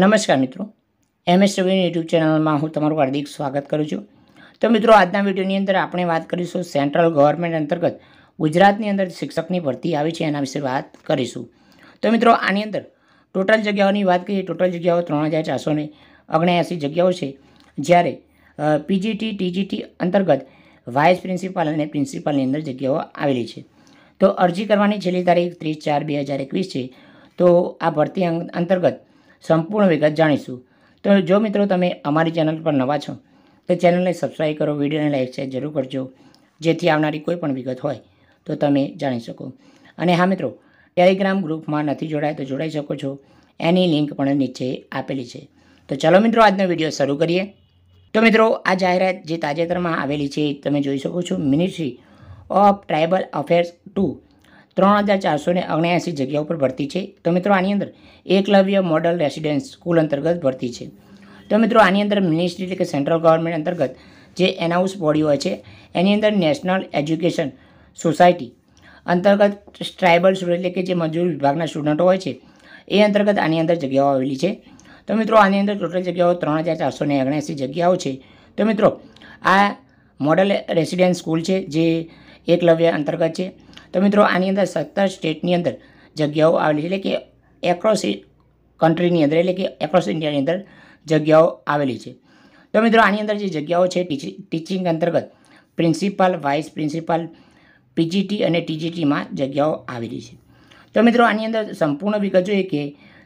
નમસ્કાર મિત્રો MS રવિની YouTube ચેનલમાં હું તમારું હાર્દિક સ્વાગત કરું છું તો મિત્રો આજના વિડીયોની અંદર આપણે વાત કરીશું સેન્ટ્રલ ગવર્મેન્ટ અંતર્ગત ગુજરાતની અંદર શિક્ષકની ભરતી આવી છે એના વિશે વાત કરીશું તો મિત્રો આની અંદર ટોટલ જગ્યાઓની વાત કરીએ ટોટલ જગ્યાઓ ત્રણ હજાર ચારસો ને ઓગણ્યાસી જગ્યાઓ છે જ્યારે પીજીટી ટીજીટી અંતર્ગત વાઇસ પ્રિન્સિપાલ અને પ્રિન્સિપાલની અંદર જગ્યાઓ આવેલી છે તો અરજી કરવાની છેલ્લી તારીખ ત્રીસ ચાર બે હજાર એકવીસ છે તો આ ભરતી અંતર્ગત સંપૂર્ણ વિગત જાણીશું તો જો મિત્રો તમે અમારી ચેનલ પર નવા છો તો ચેનલને સબસ્ક્રાઈબ કરો વિડીયોને લાઈક શેર જરૂર કરજો જેથી આવનારી કોઈ પણ વિગત હોય તો તમે જાણી શકો અને હા મિત્રો ટેલિગ્રામ ગ્રુપમાં નથી જોડાય તો જોડાઈ શકો છો એની લિંક પણ નીચે આપેલી છે તો ચલો મિત્રો આજનો વિડીયો શરૂ કરીએ તો મિત્રો આ જાહેરાત જે તાજેતરમાં આવેલી છે તમે જોઈ શકો છો Ministry of Tribal Affairs two ત્રણ હજાર ચારસો ને ઓગણ્યાસી જગ્યાઓ પર ભરતી છે તો મિત્રો આની અંદર એકલવ્ય મોડલ રેસિડેન્સ સ્કૂલ અંતર્ગત ભરતી છે તો મિત્રો આની અંદર મિનિસ્ટ્રી એટલે કે સેન્ટ્રલ ગવર્મેન્ટ અંતર્ગત જે એનાઉન્સ બોડી હોય છે એની અંદર નેશનલ એજ્યુકેશન સોસાયટી અંતર્ગત ટ્રાઇબલ સ્ટુડન્ટ એટલે કે જે મજૂર વિભાગના સ્ટુડન્ટો હોય છે એ અંતર્ગત આની અંદર જગ્યાઓ આવેલી છે તો મિત્રો આની અંદર ટોટલ જગ્યાઓ ત્રણ હજાર ચારસો ને ઓગણ્યાસી જગ્યાઓ છે તો મિત્રો આ મોડલ રેસિડેન્સ સ્કૂલ છે જે એકલવ્ય અંતર્ગત છે તો મિત્રો આની અંદર સત્તર સ્ટેટની અંદર જગ્યાઓ આવેલી છે એટલે કે એક્રોસ કન્ટ્રીની અંદર એટલે કે એક્રોસ ઇન્ડિયાની અંદર જગ્યાઓ આવેલી છે તો મિત્રો આની અંદર જે જગ્યાઓ છે ટીચિંગ અંતર્ગત પ્રિન્સિપાલ વાઇસ પ્રિન્સિપાલ પીજીટી અને ટીજીટીમાં જગ્યાઓ આવેલી છે તો મિત્રો આની અંદર સંપૂર્ણ વિગત જોઈએ કે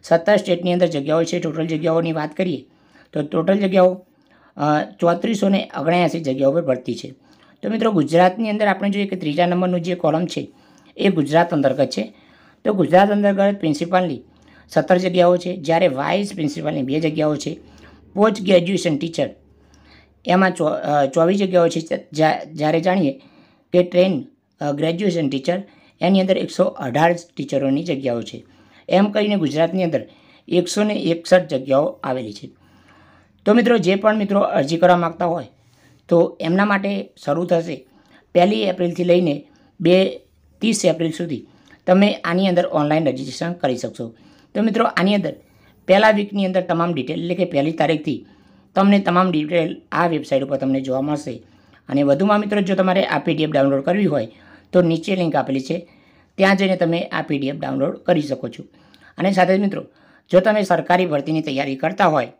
સત્તર સ્ટેટની અંદર જગ્યાઓ છે ટોટલ જગ્યાઓની વાત કરીએ તો ટોટલ જગ્યાઓ ચોત્રીસો ને ઓગણ્યાસી જગ્યાઓ પર ભરતી છે તો મિત્રો ગુજરાતની અંદર આપણે જોઈએ કે ત્રીજા નંબરનું જે કોલમ છે એ ગુજરાત અંતર્ગત છે તો ગુજરાત અંતર્ગત પ્રિન્સિપાલની સત્તર જગ્યાઓ છે જ્યારે વાઇસ પ્રિન્સિપાલની બે જગ્યાઓ છે પોસ્ટ ગ્રેજ્યુએશન ટીચર એમાં ચોવીસ જગ્યાઓ છે જ્યારે જાણીએ કે ટ્રેન ગ્રેજ્યુએશન ટીચર એની અંદર એકસો અઢાર ટીચરોની જગ્યાઓ છે એમ કરીને ગુજરાતની અંદર એકસો ને એકસઠ જગ્યાઓ આવેલી છે તો મિત્રો જે પણ મિત્રો અરજી કરવા માગતા હોય તો એમના માટે શરૂ થશે પહેલી એપ્રિલથી લઈને બે ત્રીસ એપ્રિલ સુધી તમે આની અંદર ઓનલાઈન રજીસ્ટ્રેશન કરી શકશો તો મિત્રો આની અંદર પહેલા વીકની અંદર તમામ ડિટેલ એટલે કે પહેલી તારીખથી તમને તમામ ડિટેલ આ વેબસાઇટ ઉપર તમને જોવા મળશે અને વધુમાં મિત્રો જો તમારે આ પીડીએફ ડાઉનલોડ કરવી હોય તો નીચે લિંક આપેલી છે ત્યાં જઈને તમે આ પીડીએફ ડાઉનલોડ કરી શકો છો અને સાથે જ મિત્રો જો તમે સરકારી ભરતીની તૈયારી કરતા હોય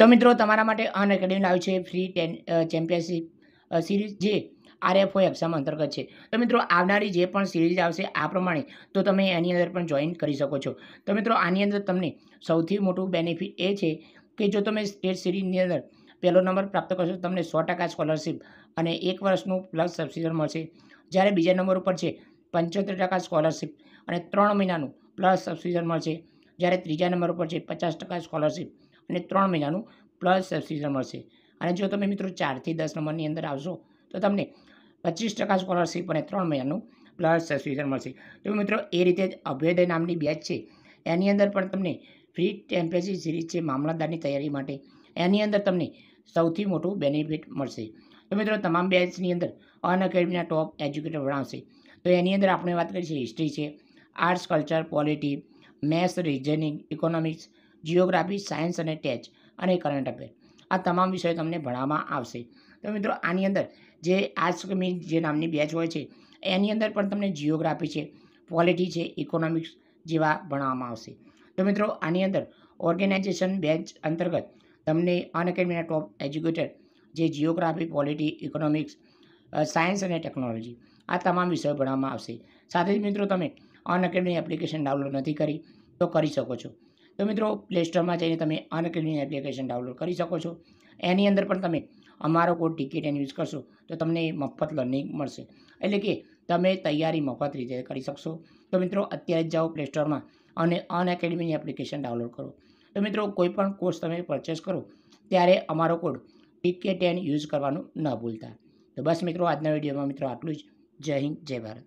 તો મિત્રો તમારા માટે અન એકેડેમી લાવ્યું છે ફ્રી ટેન ચેમ્પિયનશિપ સિરીઝ જે આરએફઓ એપ્સામ અંતર્ગત છે તો મિત્રો આવનારી જે પણ સિરીઝ આવશે આ પ્રમાણે તો તમે એની અંદર પણ જોઈન કરી શકો છો તો મિત્રો આની અંદર તમને સૌથી મોટું બેનિફિટ એ છે કે જો તમે સ્ટેટ સિરીઝની અંદર પહેલો નંબર પ્રાપ્ત કરશો તમને સો ટકા સ્કોલરશીપ અને એક વર્ષનું પ્લસ સબસિડન મળશે જ્યારે બીજા નંબર ઉપર છે પંચોતેર ટકા સ્કોલરશીપ અને ત્રણ મહિનાનું પ્લસ સબસિડન મળશે જ્યારે ત્રીજા નંબર ઉપર છે પચાસ ટકા સ્કોલરશીપ અને ત્રણ મહિનાનું પ્લસ સબસિડી મળશે અને જો તમે મિત્રો ચારથી દસ નંબરની અંદર આવશો તો તમને પચીસ ટકા સ્કોલરશીપ અને ત્રણ મહિનાનું પ્લસ સબસ્ક્રિપ્શન મળશે તો મિત્રો એ રીતે જ અભ્યોદય નામની બેચ છે એની અંદર પણ તમને ફ્રી ટેમ્પરેસી સિરીઝ છે મામલતદારની તૈયારી માટે એની અંદર તમને સૌથી મોટું બેનિફિટ મળશે તો મિત્રો તમામ બેચની અંદર અનઅકેડમીના ટોપ એજ્યુકેટર ભણાવશે તો એની અંદર આપણે વાત કરીએ છીએ હિસ્ટ્રી છે arts culture polity maths reasoning economics geography science અને ટેચ અને કરંટ અફેર આ તમામ વિષયો તમને ભણવામાં આવશે તો મિત્રો આની અંદર જે આર્ટ્સ જે નામની બેચ હોય છે એની અંદર પણ તમને જિયોગ્રાફી છે પોલિટી છે ઇકોનોમિક્સ જેવા ભણાવવામાં આવશે તો મિત્રો આની અંદર ઓર્ગેનાઇઝેશન બેચ અંતર્ગત તમને અન ટોપ એજ્યુકેટર જે જિયોગ્રાફી પોલિટી ઇકોનોમિક્સ સાયન્સ અને ટેકનોલોજી આ તમામ વિષયો ભણાવવામાં આવશે સાથે જ મિત્રો તમે અન એપ્લિકેશન ડાઉનલોડ નથી કરી તો કરી શકો છો તો મિત્રો પ્લે સ્ટોરમાં જઈને તમે અનક્લિનિંગ એપ્લિકેશન ડાઉનલોડ કરી શકો છો એની અંદર પણ તમે અમારો કોડ ટિકિટ એન યુઝ કરશો તો તમને મફત લર્નિંગ મળશે એટલે કે તમે તૈયારી મફત રીતે કરી શકશો તો મિત્રો અત્યારે જ જાઓ પ્લે સ્ટોરમાં અને અન એપ્લિકેશન ડાઉનલોડ કરો તો મિત્રો કોઈપણ કોર્સ તમે પરચેસ કરો ત્યારે અમારો કોડ ટિકિટ એન યુઝ કરવાનું ન ભૂલતા તો બસ મિત્રો આજના વિડીયોમાં મિત્રો આટલું જ જય હિન્દ જય ભારત